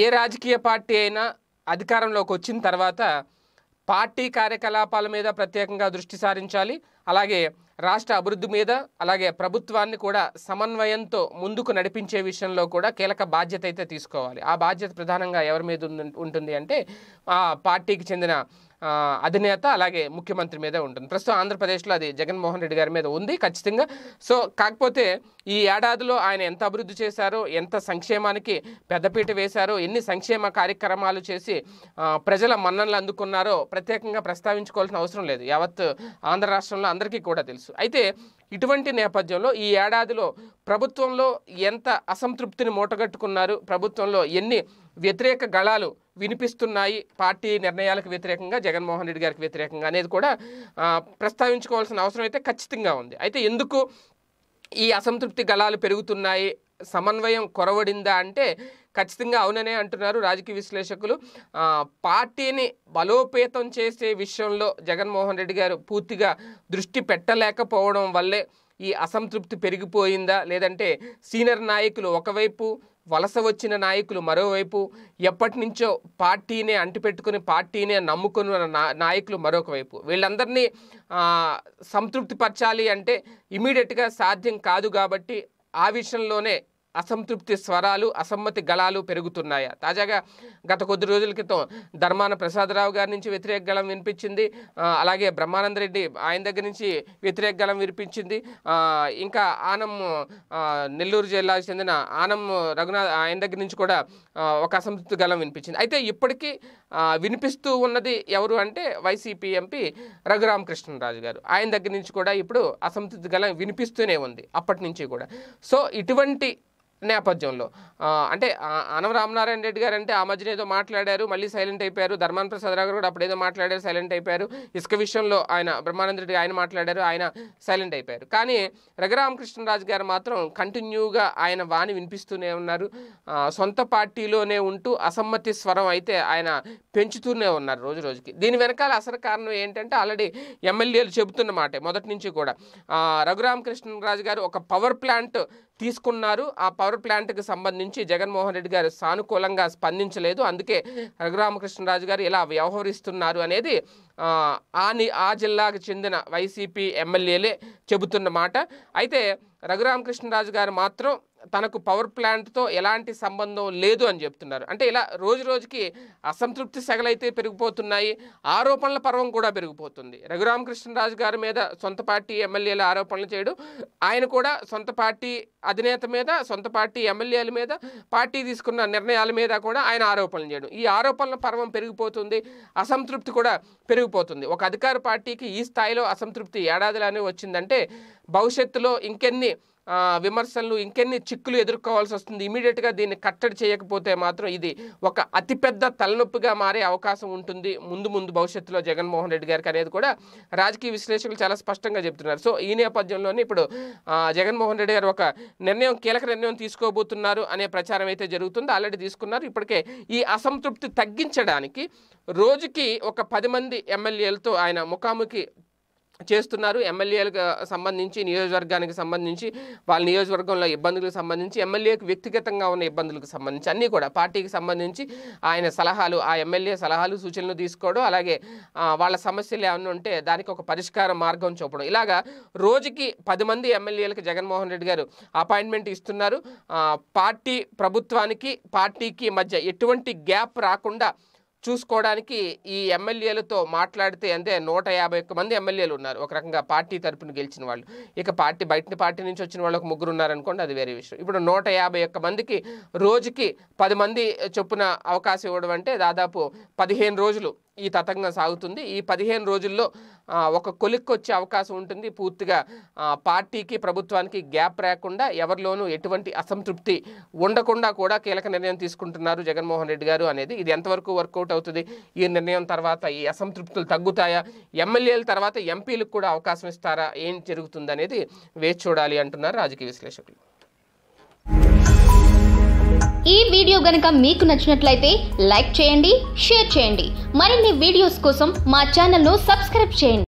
ఏ రాజకీయ పార్టీ అయినా అధికారంలోకి వచ్చిన తర్వాత పార్టీ కార్యకలాపాల మీద ప్రత్యేకంగా దృష్టి సారించాలి అలాగే రాష్ట్ర అభివృద్ధి మీద అలాగే ప్రభుత్వాన్ని కూడా సమన్వయంతో ముందుకు నడిపించే విషయంలో కూడా కీలక బాధ్యత అయితే తీసుకోవాలి ఆ బాధ్యత ప్రధానంగా ఎవరి మీద ఉంటుంది అంటే ఆ పార్టీకి చెందిన అధినేత అలాగే ముఖ్యమంత్రి మీద ఉంటుంది ప్రస్తుతం ఆంధ్రప్రదేశ్లో అది జగన్మోహన్ రెడ్డి గారి మీద ఉంది ఖచ్చితంగా సో కాకపోతే ఈ ఏడాదిలో ఆయన ఎంత అభివృద్ధి చేశారో ఎంత సంక్షేమానికి పెద్దపీట వేశారో ఎన్ని సంక్షేమ కార్యక్రమాలు చేసి ప్రజల మన్ననలు అందుకున్నారో ప్రత్యేకంగా ప్రస్తావించుకోవాల్సిన అవసరం లేదు యావత్ ఆంధ్ర రాష్ట్రంలో అందరికీ కూడా తెలుసు అయితే ఇటువంటి నేపథ్యంలో ఈ ఏడాదిలో ప్రభుత్వంలో ఎంత అసంతృప్తిని మూటగట్టుకున్నారు ప్రభుత్వంలో ఎన్ని వ్యతిరేక గళాలు వినిపిస్తున్నాయి పార్టీ నిర్ణయాలకు వ్యతిరేకంగా జగన్మోహన్ రెడ్డి గారికి వ్యతిరేకంగా అనేది కూడా ప్రస్తావించుకోవాల్సిన అవసరం అయితే ఖచ్చితంగా ఉంది అయితే ఎందుకు ఈ అసంతృప్తి గళాలు పెరుగుతున్నాయి సమన్వయం కొరవడిందా అంటే ఖచ్చితంగా అవుననే అంటున్నారు రాజకీయ విశ్లేషకులు పార్టీని బలోపేతం చేసే విషయంలో జగన్మోహన్ రెడ్డి గారు పూర్తిగా దృష్టి పెట్టలేకపోవడం వల్లే ఈ అసంతృప్తి పెరిగిపోయిందా లేదంటే సీనియర్ నాయకులు ఒకవైపు వలస వచ్చిన నాయకులు మరోవైపు ఎప్పటి నుంచో పార్టీనే అంటిపెట్టుకుని పార్టీనే నమ్ముకున్న నాయకులు మరొక వైపు వీళ్ళందరినీ సంతృప్తిపరచాలి అంటే ఇమీడియట్గా సాధ్యం కాదు కాబట్టి ఆ విషయంలోనే అసంతృప్తి స్వరాలు అసమ్మతి గళాలు పెరుగుతున్నాయా తాజాగా గత కొద్ది రోజుల క్రితం ధర్మాన ప్రసాదరావు గారి నుంచి వ్యతిరేక గళం వినిపించింది అలాగే బ్రహ్మానందరెడ్డి ఆయన దగ్గర నుంచి వ్యతిరేక గళం వినిపించింది ఇంకా ఆనం నెల్లూరు జిల్లాకు చెందిన ఆనం రఘునాథ్ ఆయన దగ్గర నుంచి కూడా ఒక అసంతృప్తి గళం వినిపించింది అయితే ఇప్పటికీ వినిపిస్తూ ఉన్నది ఎవరు అంటే వైసీపీ ఎంపీ రఘురామకృష్ణరాజు గారు ఆయన దగ్గర నుంచి కూడా ఇప్పుడు అసంతృప్తి గళం వినిపిస్తూనే ఉంది అప్పటి నుంచి కూడా సో ఇటువంటి నేపథ్యంలో అంటే అనవ రామనారాయణ రెడ్డి గారు అంటే ఆ మధ్యన ఏదో మాట్లాడారు మళ్ళీ సైలెంట్ అయిపోయారు ధర్మాన ప్రసాద్ రావు కూడా అప్పుడు ఏదో మాట్లాడారు సైలెంట్ అయిపోయారు ఇసుక విషయంలో ఆయన బ్రహ్మానంద రెడ్డి ఆయన మాట్లాడారు ఆయన సైలెంట్ అయిపోయారు కానీ రఘురామకృష్ణరాజు గారు మాత్రం కంటిన్యూగా ఆయన వాణి వినిపిస్తూనే ఉన్నారు సొంత పార్టీలోనే ఉంటూ అసమ్మతి స్వరం అయితే ఆయన పెంచుతూనే ఉన్నారు రోజు రోజుకి దీని వెనకాల అసలు కారణం ఏంటంటే ఆల్రెడీ ఎమ్మెల్యేలు చెబుతున్న మాట మొదటి నుంచి కూడా రఘురామకృష్ణరాజు గారు ఒక పవర్ ప్లాంట్ తీసుకున్నారు ఆ పవర్ ప్లాంట్కి సంబంధించి జగన్మోహన్ రెడ్డి గారు సానుకూలంగా స్పందించలేదు అందుకే రఘురామకృష్ణరాజు గారు ఇలా వ్యవహరిస్తున్నారు అనేది ఆని ఆ జిల్లాకు చెందిన వైసీపీ ఎమ్మెల్యేలే చెబుతున్నమాట అయితే రఘురామకృష్ణరాజు గారు మాత్రం తనకు పవర్ ప్లాంట్తో ఎలాంటి సంబంధం లేదు అని చెప్తున్నారు అంటే ఇలా రోజు రోజుకి అసంతృప్తి సెగలైతే పెరిగిపోతున్నాయి ఆరోపణల పర్వం కూడా పెరిగిపోతుంది రఘురామకృష్ణరాజు గారి మీద సొంత పార్టీ ఎమ్మెల్యేల ఆరోపణలు చేయడం ఆయన కూడా సొంత పార్టీ అధినేత మీద సొంత పార్టీ ఎమ్మెల్యేల మీద పార్టీ తీసుకున్న నిర్ణయాల మీద కూడా ఆయన ఆరోపణలు చేయడం ఈ ఆరోపణల పర్వం పెరిగిపోతుంది అసంతృప్తి కూడా పెరిగిపోతుంది ఒక అధికార పార్టీకి ఈ స్థాయిలో అసంతృప్తి ఏడాదిలానే వచ్చిందంటే భవిష్యత్తులో ఇంకెన్ని విమర్శలు ఇంకెన్ని చిక్కులు ఎదుర్కోవాల్సి వస్తుంది ఇమీడియట్గా దీన్ని కట్టడి చేయకపోతే మాత్రం ఇది ఒక అతిపెద్ద తలనొప్పిగా మారే అవకాశం ఉంటుంది ముందు ముందు భవిష్యత్తులో జగన్మోహన్ రెడ్డి గారికి అనేది కూడా రాజకీయ విశ్లేషకులు చాలా స్పష్టంగా చెబుతున్నారు సో ఈ నేపథ్యంలోనే ఇప్పుడు జగన్మోహన్ రెడ్డి గారు ఒక నిర్ణయం కీలక నిర్ణయం తీసుకోబోతున్నారు అనే ప్రచారం అయితే జరుగుతుంది ఆల్రెడీ తీసుకున్నారు ఇప్పటికే ఈ అసంతృప్తి తగ్గించడానికి రోజుకి ఒక పది మంది ఎమ్మెల్యేలతో ఆయన ముఖాముఖి చేస్తున్నారు ఎమ్మెల్యేలకు సంబంధించి నియోజకవర్గానికి సంబంధించి వాళ్ళ నియోజకవర్గంలో ఇబ్బందులకు సంబంధించి ఎమ్మెల్యేకి వ్యక్తిగతంగా ఉన్న ఇబ్బందులకు సంబంధించి అన్నీ కూడా పార్టీకి సంబంధించి ఆయన సలహాలు ఆ ఎమ్మెల్యే సలహాలు సూచనలు తీసుకోవడం అలాగే వాళ్ళ సమస్యలు ఏమైనా ఉంటే దానికి ఒక పరిష్కార మార్గం చూపడం ఇలాగా రోజుకి పది మంది ఎమ్మెల్యేలకు జగన్మోహన్ రెడ్డి గారు అపాయింట్మెంట్ ఇస్తున్నారు పార్టీ ప్రభుత్వానికి పార్టీకి మధ్య ఎటువంటి గ్యాప్ రాకుండా చూసుకోవడానికి ఈ ఎమ్మెల్యేలతో మాట్లాడితే అంటే నూట యాభై ఒక్క మంది ఎమ్మెల్యేలు ఉన్నారు ఒక రకంగా పార్టీ తరపున గెలిచిన వాళ్ళు ఇక పార్టీ బయట పార్టీ నుంచి వచ్చిన వాళ్ళు ఒక ముగ్గురు ఉన్నారనుకోండి అది వేరే విషయం ఇప్పుడు నూట యాభై మందికి రోజుకి పది మంది చొప్పున అవకాశం ఇవ్వడం అంటే దాదాపు పదిహేను రోజులు ఈ తతంగం సాగుతుంది ఈ పదిహేను రోజుల్లో ఒక కొలిక్కి వచ్చే అవకాశం ఉంటుంది పూర్తిగా పార్టీకి ప్రభుత్వానికి గ్యాప్ రాకుండా ఎవరిలోనూ ఎటువంటి అసంతృప్తి ఉండకుండా కూడా కీలక నిర్ణయం తీసుకుంటున్నారు జగన్మోహన్ రెడ్డి గారు అనేది ఇది ఎంతవరకు వర్కౌట్ అవుతుంది ఈ నిర్ణయం తర్వాత ఈ అసంతృప్తులు తగ్గుతాయా ఎమ్మెల్యేల తర్వాత ఎంపీలకు కూడా అవకాశం ఇస్తారా ఏం జరుగుతుందనేది వేచి చూడాలి అంటున్నారు రాజకీయ విశ్లేషకులు ఈ వీడియో గనక మీకు నచ్చినట్లయితే లైక్ చేయండి షేర్ చేయండి మరిన్ని వీడియోస్ కోసం మా ను సబ్స్క్రైబ్ చేయండి